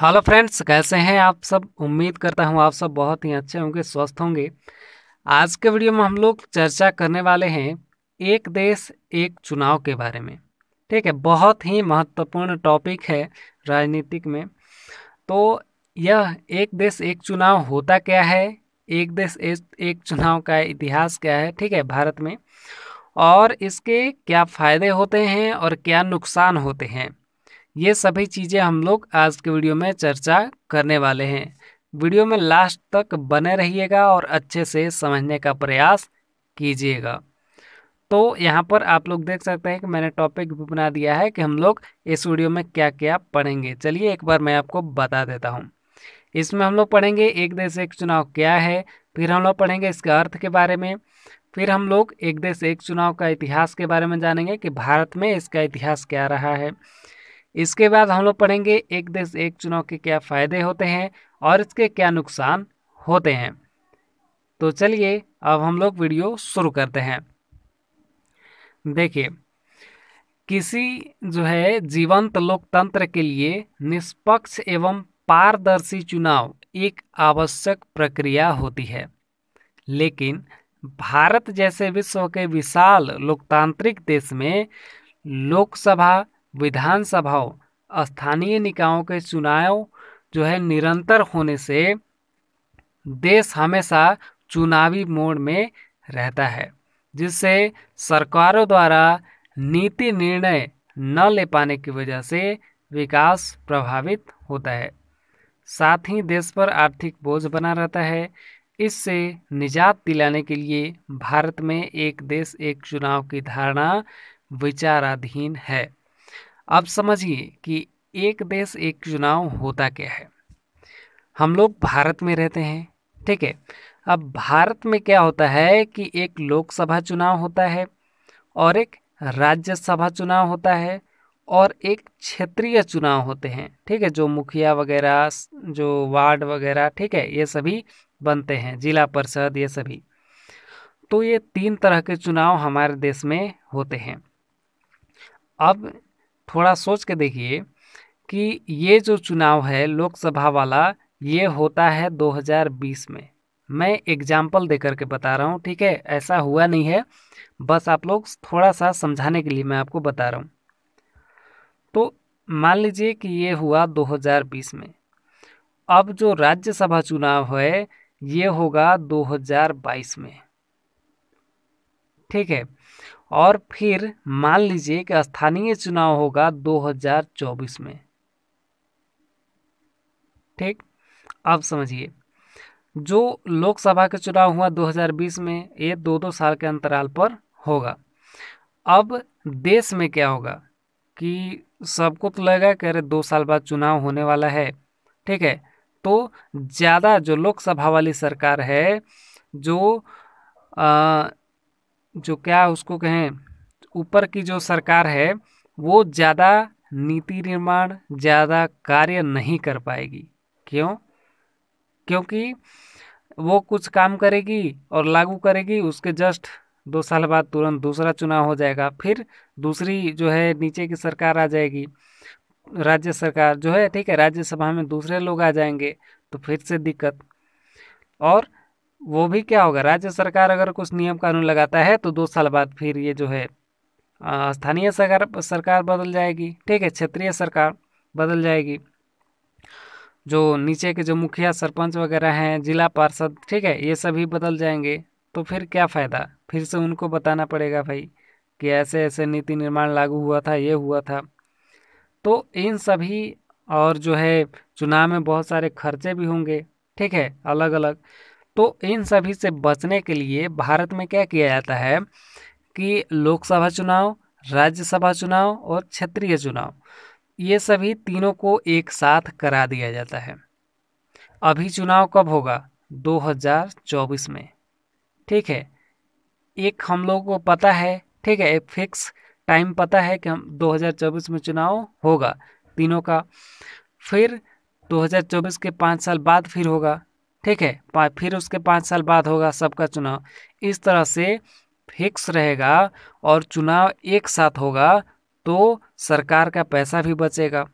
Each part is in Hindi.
हेलो फ्रेंड्स कैसे हैं आप सब उम्मीद करता हूं आप सब बहुत ही अच्छे होंगे स्वस्थ होंगे आज के वीडियो में हम लोग चर्चा करने वाले हैं एक देश एक चुनाव के बारे में ठीक है बहुत ही महत्वपूर्ण टॉपिक है राजनीतिक में तो यह एक देश एक चुनाव होता क्या है एक देश एक चुनाव का इतिहास क्या है ठीक है भारत में और इसके क्या फ़ायदे होते हैं और क्या नुकसान होते हैं ये सभी चीज़ें हम लोग आज के वीडियो में चर्चा करने वाले हैं वीडियो में लास्ट तक बने रहिएगा और अच्छे से समझने का प्रयास कीजिएगा तो यहाँ पर आप लोग देख सकते हैं कि मैंने टॉपिक भी बना दिया है कि हम लोग इस वीडियो में क्या क्या पढ़ेंगे चलिए एक बार मैं आपको बता देता हूँ इसमें हम लोग पढ़ेंगे एक देश एक चुनाव क्या है फिर हम लोग पढ़ेंगे इसके अर्थ के बारे में फिर हम लोग एक देश एक चुनाव का इतिहास के बारे में जानेंगे कि भारत में इसका इतिहास क्या रहा है इसके बाद हम लोग पढ़ेंगे एक देश एक चुनाव के क्या फ़ायदे होते हैं और इसके क्या नुकसान होते हैं तो चलिए अब हम लोग वीडियो शुरू करते हैं देखिए किसी जो है जीवंत लोकतंत्र के लिए निष्पक्ष एवं पारदर्शी चुनाव एक आवश्यक प्रक्रिया होती है लेकिन भारत जैसे विश्व के विशाल लोकतांत्रिक देश में लोकसभा विधानसभाओं स्थानीय निकायों के चुनाव जो है निरंतर होने से देश हमेशा चुनावी मोड में रहता है जिससे सरकारों द्वारा नीति निर्णय न ले पाने की वजह से विकास प्रभावित होता है साथ ही देश पर आर्थिक बोझ बना रहता है इससे निजात दिलाने के लिए भारत में एक देश एक चुनाव की धारणा विचाराधीन है अब समझिए कि एक देश एक चुनाव होता क्या है हम लोग भारत में रहते हैं ठीक है अब भारत में क्या होता है कि एक लोकसभा चुनाव होता है और एक राज्यसभा चुनाव होता है और एक क्षेत्रीय चुनाव होते हैं ठीक है जो मुखिया वगैरह जो वार्ड वगैरह ठीक है ये सभी बनते हैं जिला परिषद ये सभी तो ये तीन तरह के चुनाव हमारे देश में होते हैं अब थोड़ा सोच के देखिए कि ये जो चुनाव है लोकसभा वाला ये होता है 2020 में मैं एग्जाम्पल दे करके बता रहा हूँ ठीक है ऐसा हुआ नहीं है बस आप लोग थोड़ा सा समझाने के लिए मैं आपको बता रहा हूँ तो मान लीजिए कि ये हुआ 2020 में अब जो राज्यसभा चुनाव है ये होगा 2022 में ठीक है और फिर मान लीजिए कि स्थानीय चुनाव होगा 2024 में ठीक अब समझिए जो लोकसभा का चुनाव हुआ 2020 में ये दो दो साल के अंतराल पर होगा अब देश में क्या होगा कि सबको तो लगेगा कि अरे दो साल बाद चुनाव होने वाला है ठीक है तो ज़्यादा जो लोकसभा वाली सरकार है जो आ, जो क्या उसको कहें ऊपर की जो सरकार है वो ज़्यादा नीति निर्माण ज़्यादा कार्य नहीं कर पाएगी क्यों क्योंकि वो कुछ काम करेगी और लागू करेगी उसके जस्ट दो साल बाद तुरंत दूसरा चुनाव हो जाएगा फिर दूसरी जो है नीचे की सरकार आ जाएगी राज्य सरकार जो है ठीक है राज्यसभा में दूसरे लोग आ जाएंगे तो फिर से दिक्कत और वो भी क्या होगा राज्य सरकार अगर कुछ नियम कानून लगाता है तो दो साल बाद फिर ये जो है स्थानीय सरकार सरकार बदल जाएगी ठीक है क्षेत्रीय सरकार बदल जाएगी जो नीचे के जो मुखिया सरपंच वगैरह हैं जिला पार्षद ठीक है ये सभी बदल जाएंगे तो फिर क्या फ़ायदा फिर से उनको बताना पड़ेगा भाई कि ऐसे ऐसे नीति निर्माण लागू हुआ था ये हुआ था तो इन सभी और जो है चुनाव में बहुत सारे खर्चे भी होंगे ठीक है अलग अलग तो इन सभी से बचने के लिए भारत में क्या किया जाता है कि लोकसभा चुनाव राज्यसभा चुनाव और क्षेत्रीय चुनाव ये सभी तीनों को एक साथ करा दिया जाता है अभी चुनाव कब होगा 2024 में ठीक है एक हम लोगों को पता है ठीक है एक फिक्स टाइम पता है कि हम 2024 में चुनाव होगा तीनों का फिर 2024 के पाँच साल बाद फिर होगा ठीक है फिर उसके पाँच साल बाद होगा सबका चुनाव इस तरह से फिक्स रहेगा और चुनाव एक साथ होगा तो सरकार का पैसा भी बचेगा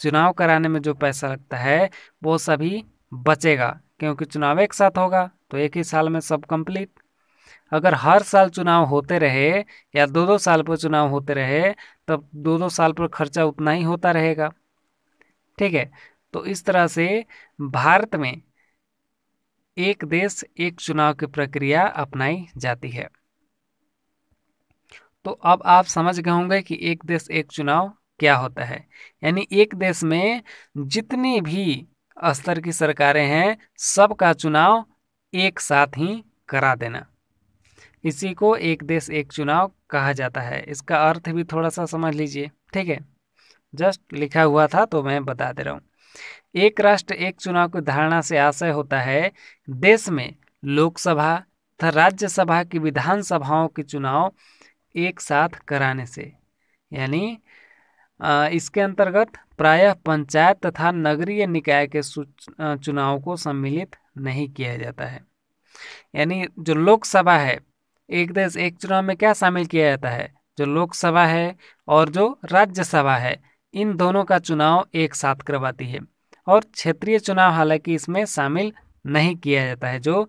चुनाव कराने में जो पैसा लगता है वो सभी बचेगा क्योंकि चुनाव एक साथ होगा तो एक ही साल में सब कंप्लीट अगर हर साल चुनाव होते रहे या दो दो साल पर चुनाव होते रहे तब दो दो साल पर खर्चा उतना ही होता रहेगा ठीक है तो इस तरह से भारत में एक देश एक चुनाव की प्रक्रिया अपनाई जाती है तो अब आप समझ गए होंगे कि एक देश एक चुनाव क्या होता है यानी एक देश में जितनी भी स्तर की सरकारें हैं सबका चुनाव एक साथ ही करा देना इसी को एक देश एक चुनाव कहा जाता है इसका अर्थ भी थोड़ा सा समझ लीजिए ठीक है जस्ट लिखा हुआ था तो मैं बता दे रहा हूँ एक राष्ट्र एक चुनाव की धारणा से आशय होता है देश में लोकसभा तथा राज्यसभा की विधानसभाओं के चुनाव एक साथ कराने से यानी इसके अंतर्गत प्रायः पंचायत तथा नगरीय निकाय के चुनाव को सम्मिलित नहीं किया जाता है यानी जो लोकसभा है एक देश एक चुनाव में क्या शामिल किया जाता है जो लोकसभा है और जो राज्यसभा है इन दोनों का चुनाव एक साथ करवाती है और क्षेत्रीय चुनाव हालांकि इसमें शामिल नहीं किया जाता है जो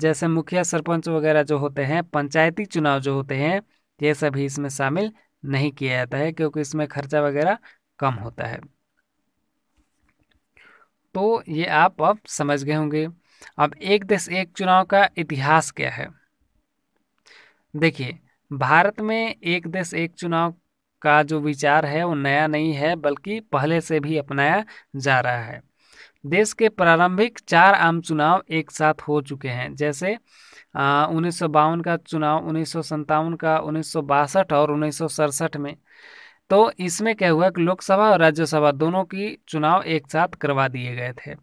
जैसे मुखिया सरपंच वगैरह जो होते हैं पंचायती चुनाव जो होते हैं ये सभी इसमें शामिल नहीं किया जाता है क्योंकि इसमें खर्चा वगैरह कम होता है तो ये आप अब समझ गए होंगे अब एक देश एक चुनाव का इतिहास क्या है देखिए भारत में एक देश एक चुनाव का जो विचार है वो नया नहीं है बल्कि पहले से भी अपनाया जा रहा है देश के प्रारंभिक चार आम चुनाव एक साथ हो चुके हैं जैसे उन्नीस का चुनाव उन्नीस का उन्नीस और उन्नीस में तो इसमें क्या हुआ कि लोकसभा और राज्यसभा दोनों की चुनाव एक साथ करवा दिए गए थे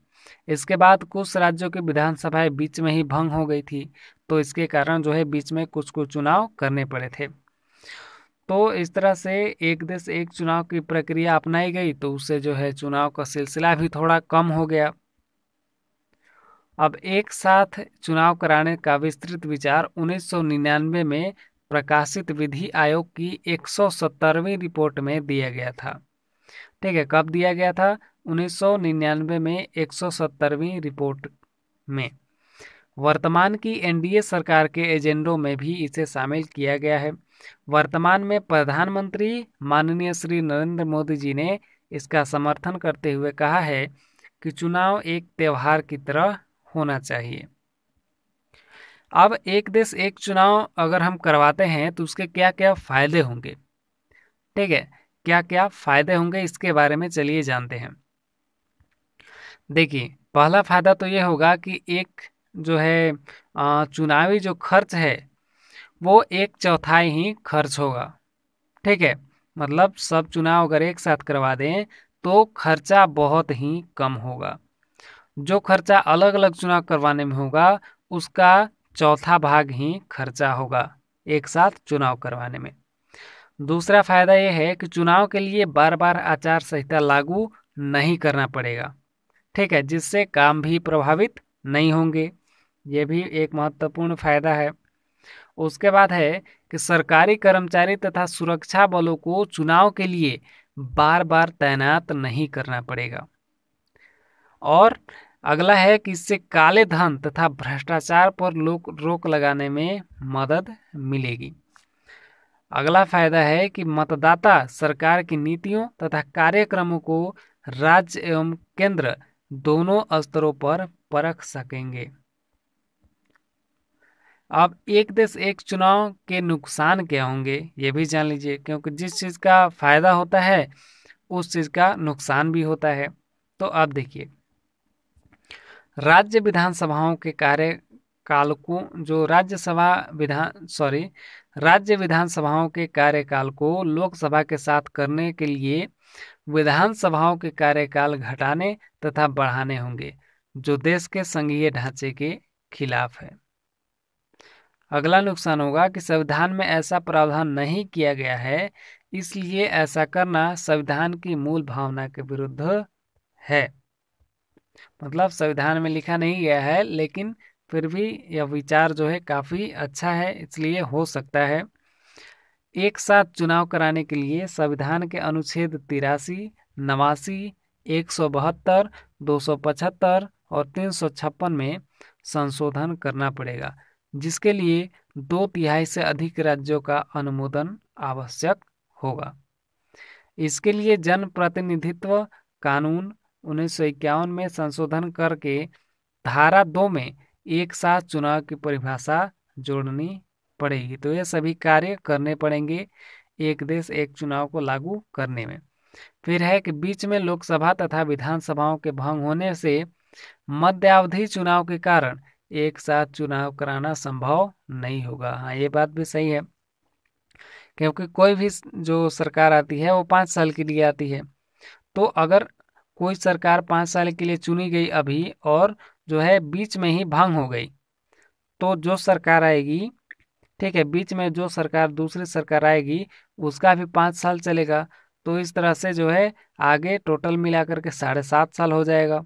इसके बाद कुछ राज्यों की विधानसभाएं बीच में ही भंग हो गई थी तो इसके कारण जो है बीच में कुछ कुछ चुनाव करने पड़े थे तो इस तरह से एक देश एक चुनाव की प्रक्रिया अपनाई गई तो उससे जो है चुनाव का सिलसिला भी थोड़ा कम हो गया अब एक साथ चुनाव कराने का विस्तृत विचार 1999 में प्रकाशित विधि आयोग की 170वीं रिपोर्ट में दिया गया था ठीक है कब दिया गया था 1999 में 170वीं रिपोर्ट में वर्तमान की एनडीए सरकार के एजेंडों में भी इसे शामिल किया गया है वर्तमान में प्रधानमंत्री माननीय श्री नरेंद्र मोदी जी ने इसका समर्थन करते हुए कहा है कि चुनाव एक त्यौहार की तरह होना चाहिए अब एक देश एक चुनाव अगर हम करवाते हैं तो उसके क्या क्या फ़ायदे होंगे ठीक है क्या क्या फ़ायदे होंगे इसके बारे में चलिए जानते हैं देखिए पहला फ़ायदा तो ये होगा कि एक जो है चुनावी जो खर्च है वो एक चौथाई ही खर्च होगा ठीक है मतलब सब चुनाव अगर एक साथ करवा दें तो खर्चा बहुत ही कम होगा जो खर्चा अलग अलग चुनाव करवाने में होगा उसका चौथा भाग ही खर्चा होगा एक साथ चुनाव करवाने में दूसरा फायदा यह है कि चुनाव के लिए बार बार आचार संहिता लागू नहीं करना पड़ेगा ठीक है जिससे काम भी प्रभावित नहीं होंगे ये भी एक महत्वपूर्ण फायदा है उसके बाद है कि सरकारी कर्मचारी तथा सुरक्षा बलों को चुनाव के लिए बार बार तैनात नहीं करना पड़ेगा और अगला है कि इससे काले धन तथा भ्रष्टाचार पर लोग रोक लगाने में मदद मिलेगी अगला फायदा है कि मतदाता सरकार की नीतियों तथा कार्यक्रमों को राज्य एवं केंद्र दोनों स्तरों पर परख सकेंगे अब एक देश एक चुनाव के नुकसान क्या होंगे ये भी जान लीजिए क्योंकि जिस चीज़ का फ़ायदा होता है उस चीज़ का नुकसान भी होता है तो अब देखिए राज्य विधानसभाओं के कार्यकाल को जो राज्यसभा विधान सॉरी राज्य विधानसभाओं के कार्यकाल को लोकसभा के साथ करने के लिए विधानसभाओं के कार्यकाल घटाने तथा बढ़ाने होंगे जो देश के संघीय ढांचे के खिलाफ है अगला नुकसान होगा कि संविधान में ऐसा प्रावधान नहीं किया गया है इसलिए ऐसा करना संविधान की मूल भावना के विरुद्ध है मतलब संविधान में लिखा नहीं गया है लेकिन फिर भी यह विचार जो है काफ़ी अच्छा है इसलिए हो सकता है एक साथ चुनाव कराने के लिए संविधान के अनुच्छेद तिरासी नवासी एक सौ बहत्तर दो सौ पचहत्तर और तीन सौ छप्पन में संशोधन करना पड़ेगा जिसके लिए दो तिहाई से अधिक राज्यों का अनुमोदन आवश्यक होगा इसके लिए जनप्रतिनिधित्व कानून उन्नीस में संशोधन करके धारा दो में एक साथ चुनाव की परिभाषा जोड़नी पड़ेगी तो ये सभी कार्य करने पड़ेंगे एक देश एक चुनाव को लागू करने में फिर है कि बीच में लोकसभा तथा विधानसभाओं के भंग होने से मध्यावधि चुनाव के कारण एक साथ चुनाव कराना संभव नहीं होगा हाँ ये बात भी सही है क्योंकि कोई भी जो सरकार आती है वो पाँच साल के लिए आती है तो अगर कोई सरकार पाँच साल के लिए चुनी गई अभी और जो है बीच में ही भांग हो गई तो जो सरकार आएगी ठीक है बीच में जो सरकार दूसरी सरकार आएगी उसका भी पाँच साल चलेगा तो इस तरह से जो है आगे टोटल मिला करके साढ़े सात साल हो जाएगा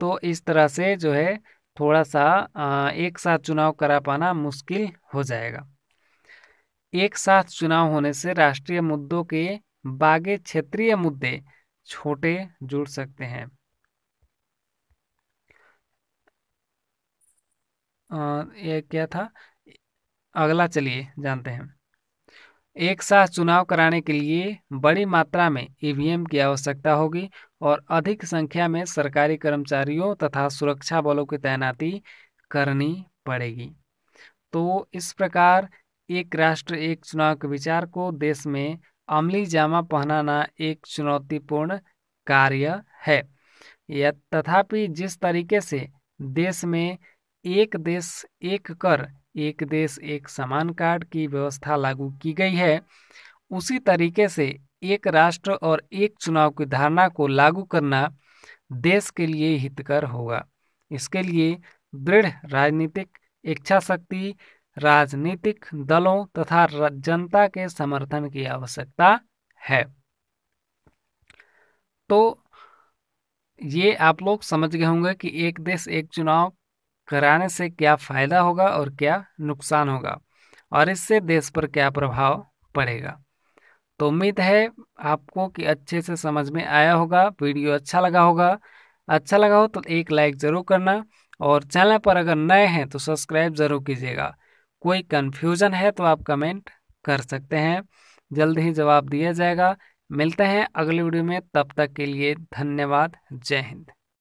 तो इस तरह से जो है थोड़ा सा एक साथ चुनाव करा पाना मुश्किल हो जाएगा एक साथ चुनाव होने से राष्ट्रीय मुद्दों के बागे क्षेत्रीय मुद्दे छोटे जुड़ सकते हैं ये क्या था अगला चलिए जानते हैं एक साथ चुनाव कराने के लिए बड़ी मात्रा में ईवीएम की आवश्यकता होगी और अधिक संख्या में सरकारी कर्मचारियों तथा सुरक्षा बलों की तैनाती करनी पड़ेगी तो इस प्रकार एक राष्ट्र एक चुनाव के विचार को देश में अमली जामा पहनाना एक चुनौतीपूर्ण कार्य है यह तथापि जिस तरीके से देश में एक देश एक कर एक देश एक समान कार्ड की व्यवस्था लागू की गई है उसी तरीके से एक राष्ट्र और एक चुनाव की धारणा को लागू करना देश के लिए हितकर होगा इसके लिए दृढ़ राजनीतिक इच्छा शक्ति राजनीतिक दलों तथा जनता के समर्थन की आवश्यकता है तो ये आप लोग समझ गए होंगे कि एक देश एक चुनाव कराने से क्या फ़ायदा होगा और क्या नुकसान होगा और इससे देश पर क्या प्रभाव पड़ेगा तो उम्मीद है आपको कि अच्छे से समझ में आया होगा वीडियो अच्छा लगा होगा अच्छा लगा हो तो एक लाइक ज़रूर करना और चैनल पर अगर नए हैं तो सब्सक्राइब ज़रूर कीजिएगा कोई कन्फ्यूज़न है तो आप कमेंट कर सकते हैं जल्द ही जवाब दिया जाएगा मिलते हैं अगले वीडियो में तब तक के लिए धन्यवाद जय हिंद